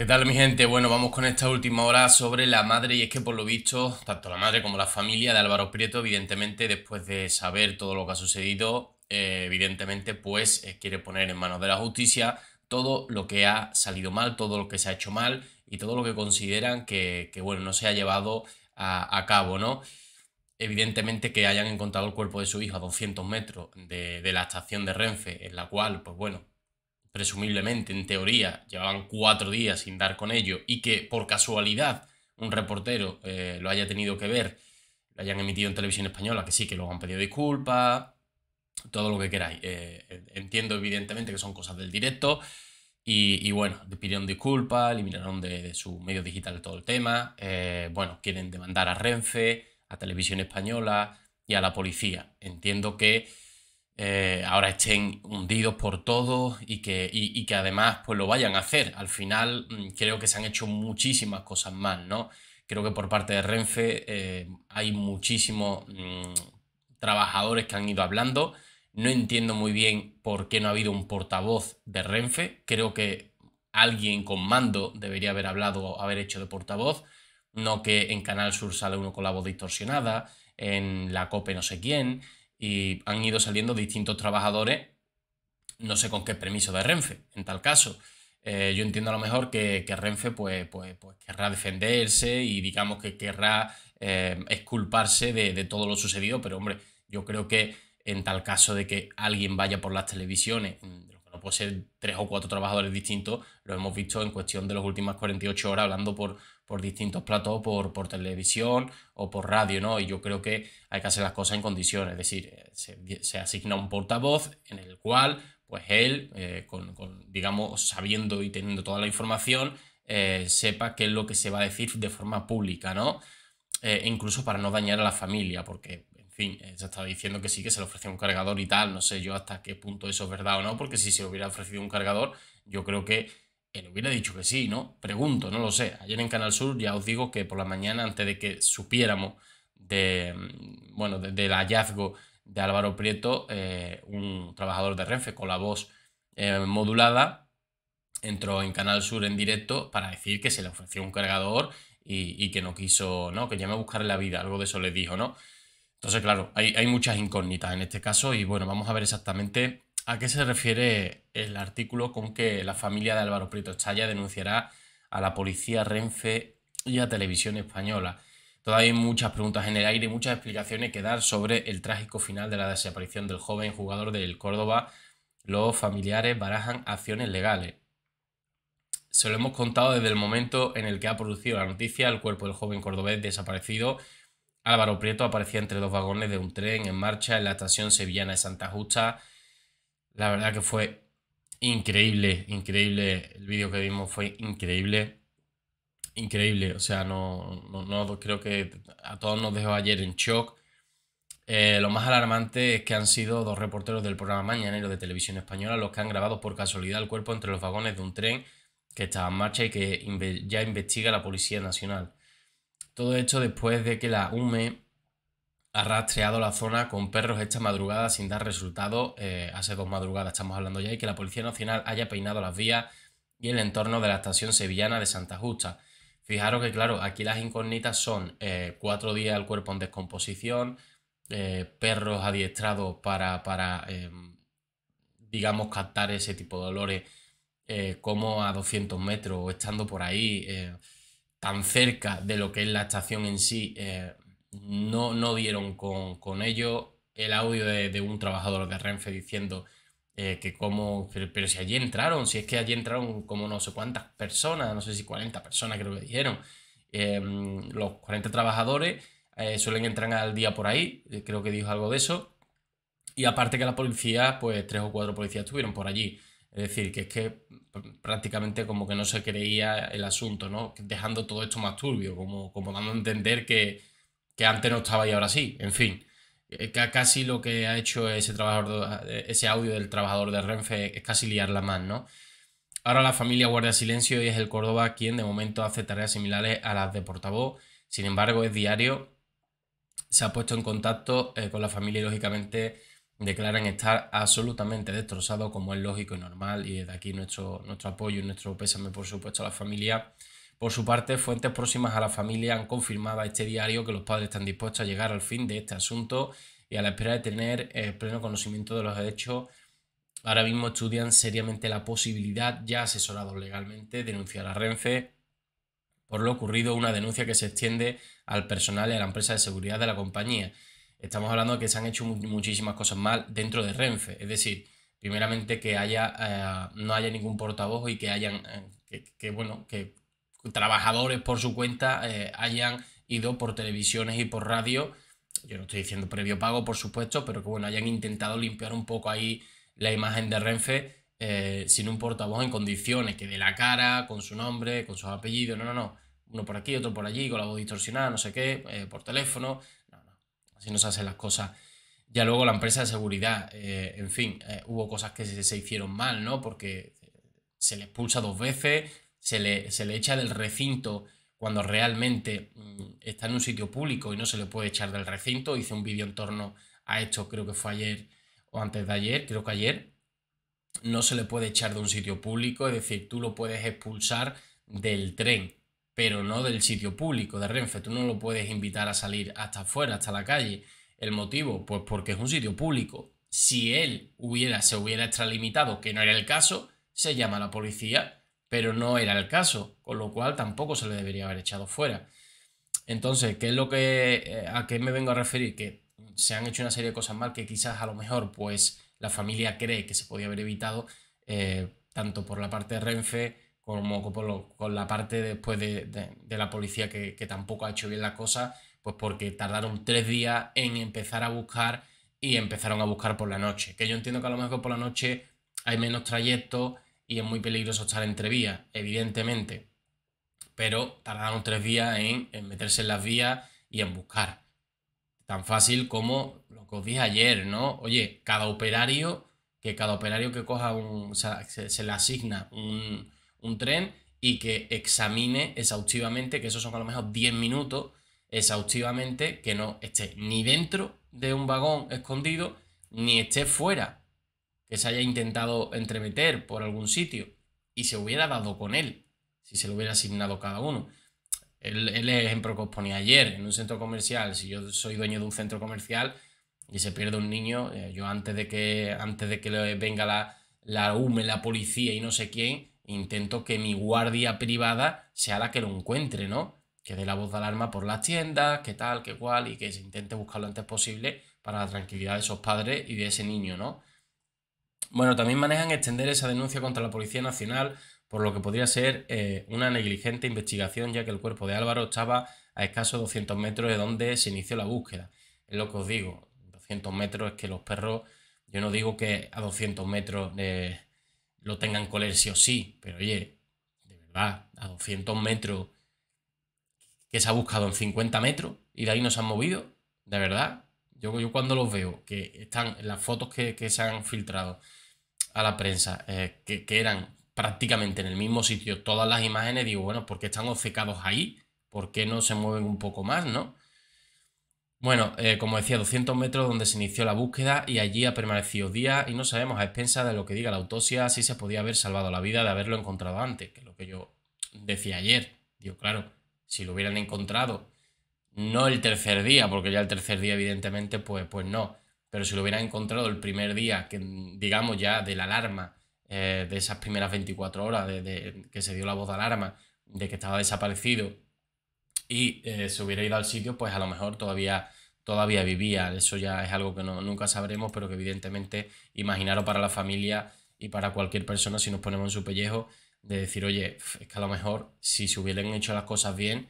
¿Qué tal mi gente? Bueno, vamos con esta última hora sobre la madre y es que por lo visto, tanto la madre como la familia de Álvaro Prieto, evidentemente, después de saber todo lo que ha sucedido, eh, evidentemente, pues eh, quiere poner en manos de la justicia todo lo que ha salido mal, todo lo que se ha hecho mal y todo lo que consideran que, bueno, no se ha llevado a, cabo, ¿no? Evidentemente que hayan encontrado el cuerpo de su hijo a 200 metros de, de la estación de Renfe, en la cual, pues bueno, presumiblemente, en teoría, llevaban cuatro días sin dar con ello y que por casualidad un reportero eh, lo haya tenido que ver, lo hayan emitido en televisión española, que sí, que lo han pedido disculpas, todo lo que queráis. Eh, entiendo evidentemente que son cosas del directo y, bueno, pidieron disculpas, eliminaron de, su medio digital todo el tema, eh, bueno, quieren demandar a Renfe, a Televisión Española y a la policía. Entiendo que eh, ahora estén hundidos por todo y que, que, además pues lo vayan a hacer. Al final mm, creo que se han hecho muchísimas cosas mal, ¿no? Creo que por parte de Renfe eh, hay muchísimos mm, trabajadores que han ido hablando. No entiendo muy bien por qué no ha habido un portavoz de Renfe. Creo que alguien con mando debería haber hablado, haber hecho de portavoz. No que en Canal Sur sale uno con la voz distorsionada, en la COPE no sé quién y han ido saliendo distintos trabajadores, no sé con qué permiso de Renfe, en tal caso. Eh, yo entiendo a lo mejor que, Renfe pues, pues, pues, querrá defenderse y digamos que querrá eh, exculparse de, todo lo sucedido, pero hombre, yo creo que en tal caso de que alguien vaya por las televisiones, mm, lo que no puede ser tres o cuatro trabajadores distintos, lo hemos visto en cuestión de las últimas 48 horas hablando por, por distintos platos, por, por televisión o por radio, ¿no? Y yo creo que hay que hacer las cosas en condiciones, es decir, eh, se, asigna un portavoz en el cual, pues él, eh, con, digamos, sabiendo y teniendo toda la información, eh, sepa qué es lo que se va a decir de forma pública, ¿no? E incluso para no dañar a la familia, porque, en fin, se estaba diciendo que sí, que se le ofrecía un cargador y tal, no sé yo hasta qué punto eso es verdad o no, porque si se hubiera ofrecido un cargador, yo creo que él hubiera dicho que sí, ¿no? Pregunto, no lo sé. Ayer en Canal Sur ya os digo que por la mañana, antes de que supiéramos de, mm, bueno, del hallazgo de Álvaro Prieto, eh, un trabajador de Renfe con la voz eh, modulada, entró en Canal Sur en directo para decir que se le ofreció un cargador y, que no quiso, ¿no? Que llame a buscaré la vida, algo de eso le dijo, ¿no? Entonces, claro, hay, hay muchas incógnitas en este caso y bueno, vamos a ver exactamente ¿A qué se refiere el artículo con que la familia de Álvaro Prieto Chaya denunciará a la policía Renfe y a Televisión Española? Todavía hay muchas preguntas en el aire y muchas explicaciones que dar sobre el trágico final de la desaparición del joven jugador del Córdoba. Los familiares barajan acciones legales. Se lo hemos contado desde el momento en el que ha producido la noticia, el cuerpo del joven cordobés desaparecido Álvaro Prieto aparecía entre dos vagones de un tren en marcha en la estación sevillana de Santa Justa la verdad que fue increíble, increíble. El vídeo que vimos fue increíble. Increíble, o sea, no, no, creo que a todos nos dejó ayer en shock. Eh, lo más alarmante es que han sido dos reporteros del programa Mañanero de Televisión Española los que han grabado por casualidad el cuerpo entre los vagones de un tren que estaba en marcha y que ya investiga la Policía Nacional. Todo esto después de que la UME ha rastreado la zona con perros esta madrugada sin dar resultado. Eh, hace dos madrugadas estamos hablando ya y que la Policía Nacional haya peinado las vías y el entorno de la estación sevillana de Santa Justa. Fijaros que, claro, aquí las incógnitas son eh, cuatro días al cuerpo en descomposición, eh, perros adiestrados para, para em, digamos, captar ese tipo de olores como a 200 metros estando por ahí, tan cerca de lo que es la estación en sí no, no dieron con, con ello el audio de, un trabajador de Renfe diciendo eh, que como, pero, si allí entraron, si es que allí entraron como no sé cuántas personas, no sé si 40 personas creo que dijeron, em, los 40 trabajadores eh, suelen entrar al día por ahí, eh, creo que dijo algo de eso, y aparte que la policía, pues tres o cuatro policías estuvieron por allí. Es decir, que es que prácticamente como que no se creía el asunto, ¿no? Dejando todo esto más turbio, como, como dando a entender que, que antes no estaba y ahora sí. En fin, eh, casi lo que ha hecho ese, trabajador, eh, ese audio del trabajador de Renfe es casi liarla más, ¿no? Ahora la familia guarda silencio y es el Córdoba quien de momento hace tareas similares a las de portavoz. Sin embargo, es diario. Se ha puesto en contacto eh, con la familia y lógicamente declaran estar absolutamente destrozado, como es lógico y normal. Y de aquí nuestro, nuestro apoyo y nuestro pésame, por supuesto, a la familia. Por su parte, fuentes próximas a la familia han confirmado a este diario que los padres están dispuestos a llegar al fin de este asunto y a la espera de tener eh, pleno conocimiento de los hechos, ahora mismo estudian seriamente la posibilidad, ya asesorados legalmente, de denunciar a Renfe por lo ocurrido, una denuncia que se extiende al personal y a la empresa de seguridad de la compañía. Estamos hablando de que se han hecho muchísimas cosas mal dentro de Renfe, es decir, primeramente que eh, no haya ningún portavoz y que hayan eh, que, que trabajadores por su cuenta eh, hayan ido por televisiones y por radio. Yo no estoy diciendo previo pago, por supuesto, pero que bueno, hayan intentado limpiar un poco ahí la imagen de Renfe eh, sin un portavoz en condiciones, que de la cara, con su nombre, con sus apellidos, no, no, no. Uno por aquí, otro por allí, con la voz distorsionada, no sé qué, eh, por teléfono. No, no. Así no se hacen las cosas. Ya luego la empresa de seguridad, en fin, hubo cosas que se, se hicieron mal, ¿no? Porque se le expulsa dos veces, se le, echa del recinto cuando realmente mm, está en un sitio público y no se le puede echar del recinto. Hice un vídeo en torno a esto, creo que fue ayer o antes de ayer, creo que ayer. No se le puede echar de un sitio público, es decir, tú lo puedes expulsar del tren, pero no del sitio público de Renfe. Tú no lo puedes invitar a salir hasta afuera, hasta la calle. ¿El motivo? Pues porque es un sitio público. Si él hubiera, se hubiera extralimitado, que no era el caso, se llama a la policía pero no era el caso, con lo cual tampoco se le debería haber echado fuera. Entonces, ¿qué es lo que eh, a qué me vengo a referir? Que se han hecho una serie de cosas mal que quizás a lo mejor pues la familia cree que se podía haber evitado eh, tanto por la parte de Renfe como con, la parte después de, la policía que, que, tampoco ha hecho bien la cosa, pues porque tardaron tres días en empezar a buscar y empezaron a buscar por la noche. Que yo entiendo que a lo mejor por la noche hay menos trayectos y es muy peligroso estar entre vías, evidentemente. Pero tardaron tres días en, meterse en las vías y en buscar. Tan fácil como lo que os dije ayer, ¿no? Oye, cada operario, que cada operario que coja un. se, le asigna un, tren y que examine exhaustivamente, que esos son a lo mejor 10 minutos, exhaustivamente, que no esté ni dentro de un vagón escondido, ni esté fuera, que se haya intentado entremeter por algún sitio y se hubiera dado con él, si se lo hubiera asignado cada uno. El, ejemplo que os ponía ayer, en un centro comercial, si yo soy dueño de un centro comercial y se pierde un niño, eh, yo antes de que, antes de que venga la, la UME, la policía y no sé quién, intento que mi guardia privada sea la que lo encuentre, ¿no? Que dé la voz de alarma por las tiendas, qué tal, qué cual, y que se intente buscarlo antes posible para la tranquilidad de esos padres y de ese niño, ¿no? Bueno, también manejan extender esa denuncia contra la Policía Nacional por lo que podría ser eh, una negligente investigación ya que el cuerpo de Álvaro estaba a escasos 200 metros de donde se inició la búsqueda. Es lo que os digo, 200 metros es que los perros, yo no digo que a 200 metros eh, lo tengan coler sí o sí, pero oye, de verdad, a 200 metros que se ha buscado en 50 metros y de ahí no se han movido, de verdad. Yo, yo cuando los veo, que están las fotos que, que se han filtrado, a la prensa, eh, que, eran prácticamente en el mismo sitio todas las imágenes, digo, bueno, ¿por qué están obcecados ahí? ¿Por qué no se mueven un poco más, no? Bueno, eh, como decía, 200 metros donde se inició la búsqueda y allí ha permanecido día y no sabemos a expensa de lo que diga la autopsia si se podía haber salvado la vida de haberlo encontrado antes, que es lo que yo decía ayer. Digo, claro, si lo hubieran encontrado, no el tercer día, porque ya el tercer día evidentemente pues, pues no, pero si lo hubiera encontrado el primer día, que, digamos ya de la alarma, eh, de esas primeras 24 horas, de, que se dio la voz de alarma, de que estaba desaparecido, y eh, se hubiera ido al sitio, pues a lo mejor todavía, todavía vivía. Eso ya es algo que nunca sabremos, pero que evidentemente imaginaros para la familia y para cualquier persona, si nos ponemos en su pellejo, de decir, oye, es que a lo mejor si se hubieran hecho las cosas bien,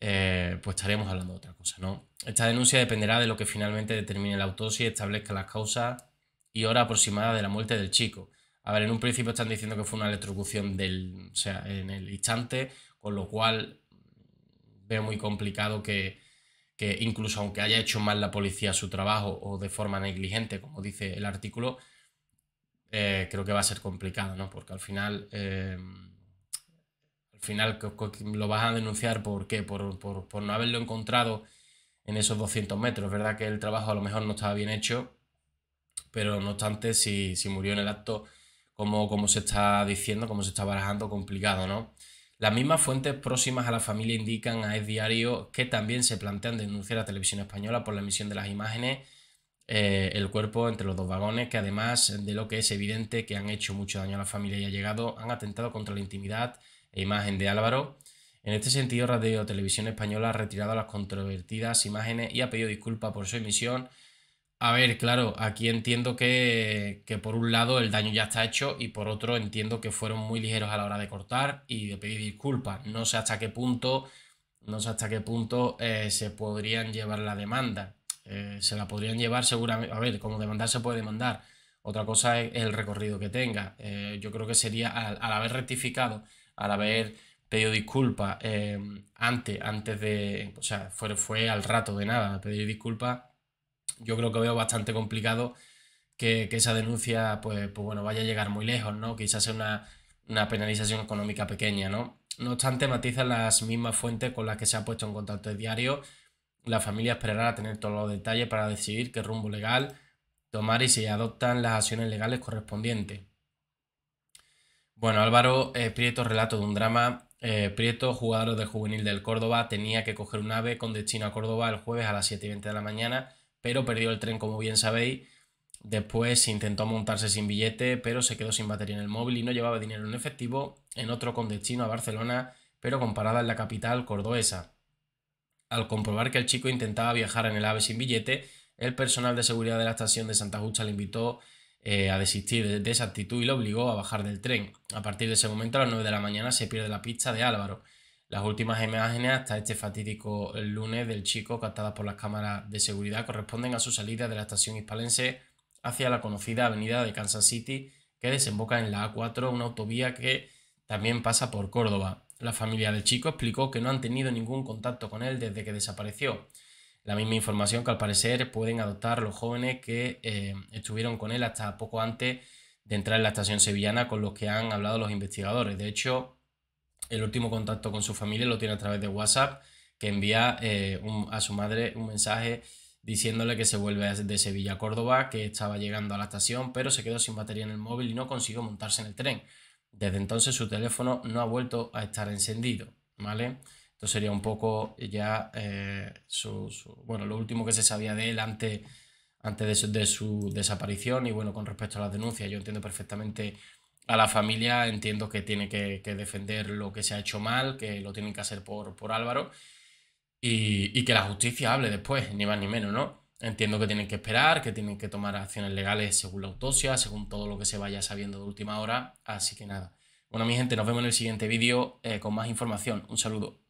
eh, pues estaremos hablando de otra cosa, ¿no? Esta denuncia dependerá de lo que finalmente determine la autopsia y establezca las causas y hora aproximada de la muerte del chico. A ver, en un principio están diciendo que fue una electrocución del, en el instante, con lo cual mm, veo muy complicado que, incluso aunque haya hecho mal la policía su trabajo o de forma negligente, como dice el artículo, eh, creo que va a ser complicado, ¿no? Porque al final... Eh, al final lo vas a denunciar por qué, por, no haberlo encontrado en esos 200 metros. Es verdad que el trabajo a lo mejor no estaba bien hecho, pero no obstante, si, murió en el acto, como, como se está diciendo, como se está barajando, complicado, ¿no? Las mismas fuentes próximas a la familia indican a Es Diario que también se plantean denunciar a Televisión Española por la emisión de las imágenes, eh, el cuerpo entre los dos vagones, que además de lo que es evidente que han hecho mucho daño a la familia y ha llegado, han atentado contra la intimidad e imagen de Álvaro. En este sentido, Radio Televisión Española ha retirado las controvertidas imágenes y ha pedido disculpas por su emisión. A ver, claro, aquí entiendo que, por un lado el daño ya está hecho y por otro entiendo que fueron muy ligeros a la hora de cortar y de pedir disculpas. No sé hasta qué punto, no sé hasta qué punto eh, se podrían llevar la demanda. Eh, se la podrían llevar seguramente. A ver, como demandar se puede demandar. Otra cosa es el recorrido que tenga. Eh, yo creo que sería al haber rectificado al haber pedido disculpas em, antes, antes de, o sea, fue, al rato de nada, pedir disculpas, yo creo que veo bastante complicado que, esa denuncia, pues, pues, bueno, vaya a llegar muy lejos, ¿no? Quizás sea una, penalización económica pequeña, ¿no? No obstante, matizan las mismas fuentes con las que se ha puesto en contacto el diario. La familia esperará tener todos los detalles para decidir qué rumbo legal tomar y si adoptan las acciones legales correspondientes. Bueno, Álvaro eh, Prieto, relato de un drama. Eh, Prieto, jugador de juvenil del Córdoba, tenía que coger un ave con destino a Córdoba el jueves a las 7 y 20 de la mañana, pero perdió el tren, como bien sabéis. Después intentó montarse sin billete, pero se quedó sin batería en el móvil y no llevaba dinero en efectivo. En otro con destino a Barcelona, pero con parada en la capital cordobesa. Al comprobar que el chico intentaba viajar en el ave sin billete, el personal de seguridad de la estación de Santa Justa le invitó eh, a desistir de, esa actitud y lo obligó a bajar del tren. A partir de ese momento, a las 9 de la mañana, se pierde la pista de Álvaro. Las últimas imágenes hasta este fatídico lunes del chico captadas por las cámaras de seguridad corresponden a su salida de la estación hispalense hacia la conocida avenida de Kansas City que desemboca en la A4, una autovía que también pasa por Córdoba. La familia del chico explicó que no han tenido ningún contacto con él desde que desapareció. La misma información que al parecer pueden adoptar los jóvenes que eh, estuvieron con él hasta poco antes de entrar en la estación sevillana con los que han hablado los investigadores. De hecho, el último contacto con su familia lo tiene a través de WhatsApp, que envía eh, a su madre un mensaje diciéndole que se vuelve de Sevilla a Córdoba, que estaba llegando a la estación, pero se quedó sin batería en el móvil y no consiguió montarse en el tren. Desde entonces su teléfono no ha vuelto a estar encendido, ¿vale? Esto sería un poco eh, ya eh, su, bueno, lo último que se sabía de él antes, de, su, desaparición. Y bueno, con respecto a las denuncias, yo entiendo perfectamente a la familia, entiendo que tiene que, defender lo que se ha hecho mal, que lo tienen que hacer por, Álvaro. Y, que la justicia hable después, ni más ni menos, ¿no? Entiendo que tienen que esperar, que tienen que tomar acciones legales según la autopsia, según todo lo que se vaya sabiendo de última hora. Así que nada. Bueno, mi gente, nos vemos en el siguiente vídeo eh, con más información. Un saludo.